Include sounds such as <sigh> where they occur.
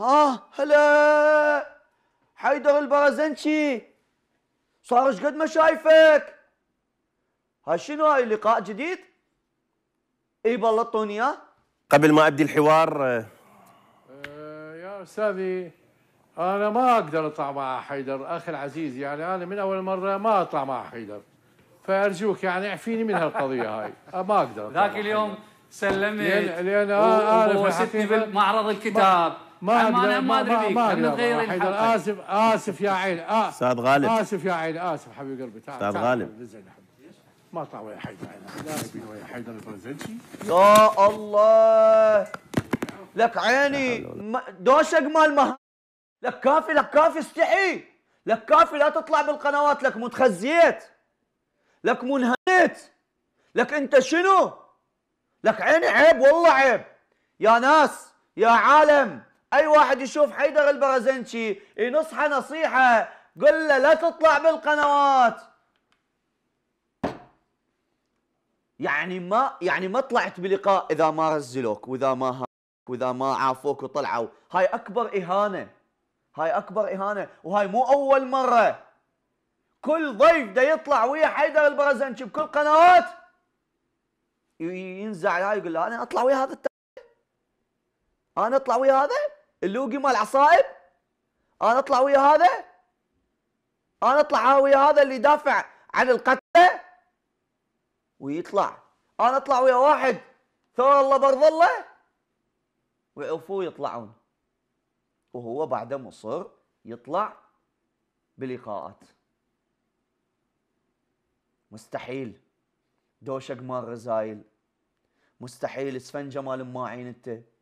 ها هلا حيدر البرزنشي صار شقد ما شايفك هاي شنو هاي لقاء جديد؟ اي بلطوني اياه قبل ما ابدي الحوار آه، آه، يا استاذي انا ما اقدر اطلع مع حيدر اخي العزيز يعني انا من اول مره ما اطلع مع حيدر فارجوك يعني اعفيني من هالقضيه هاي <laughs> ما اقدر ذاك اليوم سلمت لان, لأن انا ووستني بمعرض الكتاب ما ما اقدر ما ادري فيك ما اقدر اسف اسف يا عيل آسف غالب اسف يا عيل اسف حبيب قلبي تعال استاذ غالب ما طلع ويا حيدر ويا حيدر يا الله لك عيني دوشك مال مه لك كافي لك كافي استحي لك كافي لا تطلع بالقنوات لك متخزيت لك منهنت لك انت شنو لك عيني عيب والله عيب يا ناس يا عالم اي واحد يشوف حيدر البرزنشي ينصحه نصيحه قل له لا تطلع بالقنوات يعني ما يعني ما طلعت بلقاء اذا ما رزلوك واذا ما هاك واذا ما عافوك وطلعوا هاي اكبر اهانه هاي اكبر اهانه وهاي مو اول مره كل ضيف ده يطلع ويا حيدر البرزنشي بكل قنوات ينزع هاي يقول له انا اطلع ويا هذا التاريخ. انا اطلع ويا هذا اللوجي مال عصائب انا اطلع ويا هذا انا اطلع ويا هذا اللي يدافع عن القتلة ويطلع انا اطلع ويا واحد ثور الله برض الله ويعوفوه يطلعون وهو بعده مصر يطلع بلقاءات مستحيل دوشق مال رزايل مستحيل اسفنجه مال ماعين انت